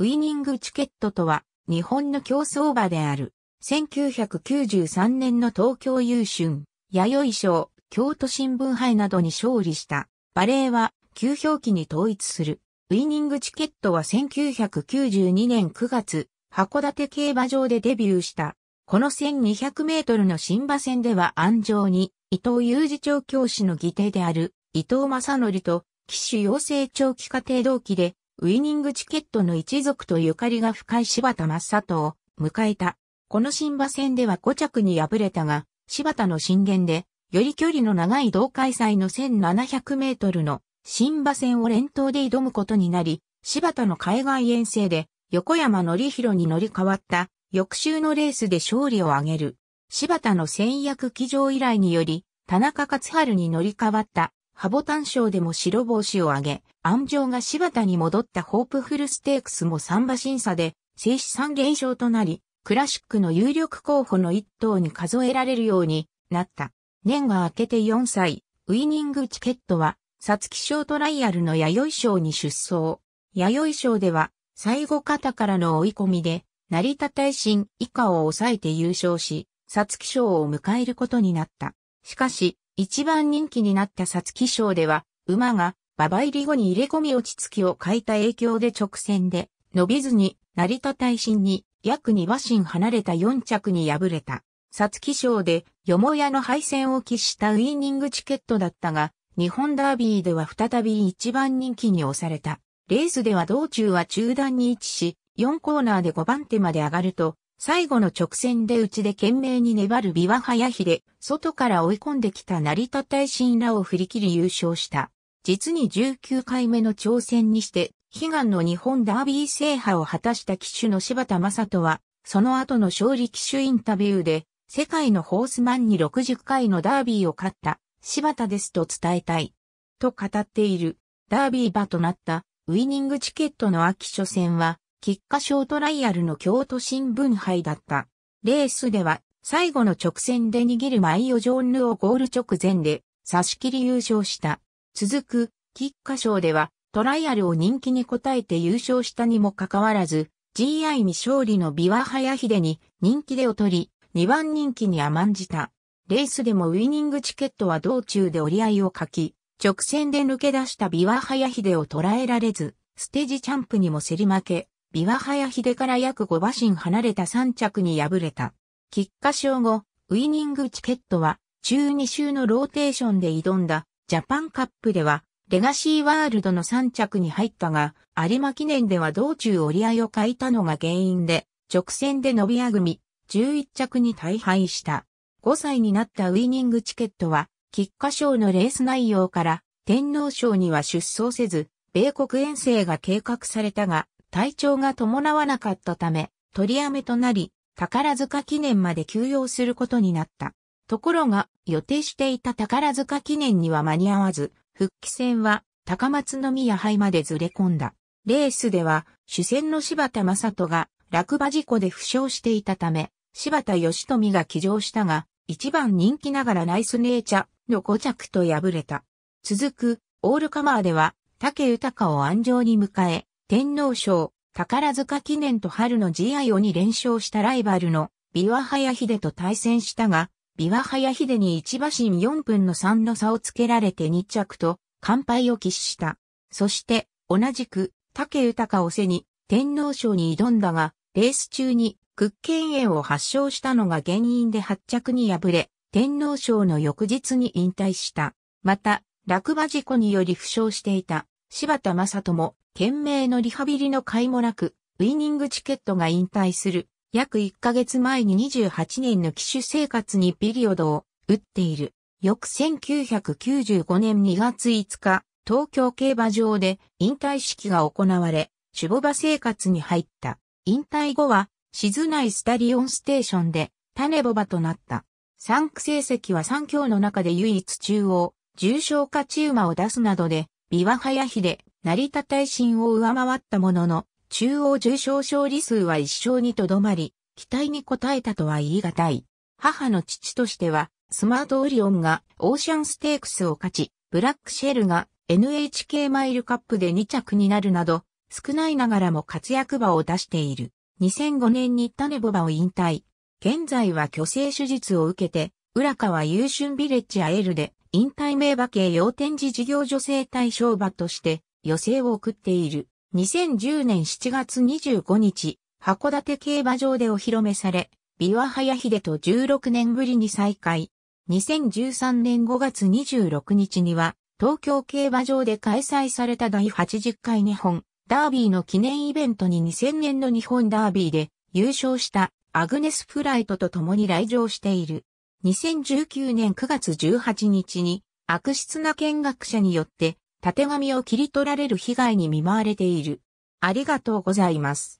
ウィニングチケットとは、日本の競争馬である。1993年の東京優春、弥生賞、京都新聞杯などに勝利した。バレーは、旧表記に統一する。ウィニングチケットは1992年9月、函館競馬場でデビューした。この1200メートルの新馬戦では安城に、伊藤雄二長教師の義弟である、伊藤正則と、騎手養成長期課程同期で、ウイニングチケットの一族とゆかりが深い柴田正人を迎えた。この新馬戦では5着に敗れたが、柴田の進言で、より距離の長い同開催の1700メートルの新馬戦を連投で挑むことになり、柴田の海外遠征で横山則弘に乗り換わった翌週のレースで勝利を挙げる。柴田の戦役騎乗以来により、田中勝春に乗り換わったハボタン賞でも白帽子を挙げ、暗状が柴田に戻ったホープフルステークスも3馬審査で、静止3現象となり、クラシックの有力候補の一頭に数えられるようになった。年が明けて4歳、ウイニングチケットは、サツキ賞トライアルの弥生賞に出走。弥生賞では、最後方からの追い込みで、成田大臣以下を抑えて優勝し、サツキ賞を迎えることになった。しかし、一番人気になった皐月賞では、馬が馬場入り後に入れ込み落ち着きを欠いた影響で直線で伸びずに成田大臣に約2馬身離れた4着に敗れた。皐月賞でよもやの敗戦を喫したウィーニングチケットだったが、日本ダービーでは再び一番人気に押された。レースでは道中は中段に位置し、4コーナーで5番手まで上がると、最後の直線でちで懸命に粘る美和早秀、外から追い込んできた成田大臣らを振り切り優勝した。実に19回目の挑戦にして、悲願の日本ダービー制覇を果たした騎手の柴田正人は、その後の勝利騎手インタビューで、世界のホースマンに60回のダービーを勝った、柴田ですと伝えたい。と語っている、ダービー場となった、ウィニングチケットの秋初戦は、菊花賞トライアルの京都新聞杯だった。レースでは、最後の直線で握るマイオジョンヌをゴール直前で差し切り優勝した。続く、菊花賞では、トライアルを人気に応えて優勝したにもかかわらず、GI に勝利のビワハヤヒデに人気で劣り、2番人気に甘んじた。レースでもウィニングチケットは道中で折り合いを書き、直線で抜け出したビワハヤヒデを捉えられず、ステージチャンプにも競り負け、琵琶早秀から約5馬身離れた3着に敗れた。菊花賞後、ウィニングチケットは、中2週のローテーションで挑んだ、ジャパンカップでは、レガシーワールドの3着に入ったが、有馬記念では道中折り合いを欠いたのが原因で、直線で伸び屋組、11着に大敗した。5歳になったウィニングチケットは、菊花賞のレース内容から、天皇賞には出走せず、米国遠征が計画されたが、体調が伴わなかったため、取りやめとなり、宝塚記念まで休養することになった。ところが、予定していた宝塚記念には間に合わず、復帰戦は高松宮杯までずれ込んだ。レースでは、主戦の柴田正人が落馬事故で負傷していたため、柴田義富が騎乗したが、一番人気ながらナイスネーチャの5着と敗れた。続く、オールカマーでは、竹豊を安城に迎え、天皇賞、宝塚記念と春の GI をに連勝したライバルのビワハヤヒデと対戦したが、ビワハヤヒデに1馬身4分の3の差をつけられて2着と、完敗を喫した。そして、同じく、竹豊を背に、天皇賞に挑んだが、レース中に、屈腱炎を発症したのが原因で発着に敗れ、天皇賞の翌日に引退した。また、落馬事故により負傷していた、柴田正人も、懸命のリハビリの甲斐もなく、ウィニングチケットが引退する、約1ヶ月前に28年の機種生活にピリオドを打っている。翌1995年2月5日、東京競馬場で引退式が行われ、守母場生活に入った。引退後は、静内スタリオンステーションで、種ボバとなった。3区成績は3強の中で唯一中央、重症化ち馬を出すなどで、ビワハヤヒ成田耐震を上回ったものの、中央重症勝利数は一勝にとどまり、期待に応えたとは言い難い。母の父としては、スマートオリオンがオーシャンステークスを勝ち、ブラックシェルが NHK マイルカップで2着になるなど、少ないながらも活躍場を出している。2005年にタネボバを引退。現在は虚勢手術を受けて、浦川優春ビレッジアエルで、引退名馬系要展示事業女性対象馬として、予生を送っている。2010年7月25日、函館競馬場でお披露目され、ビワハヤヒデと16年ぶりに再会。2013年5月26日には、東京競馬場で開催された第80回日本ダービーの記念イベントに2000年の日本ダービーで優勝したアグネス・フライトと共に来場している。2019年9月18日に悪質な見学者によって縦紙を切り取られる被害に見舞われている。ありがとうございます。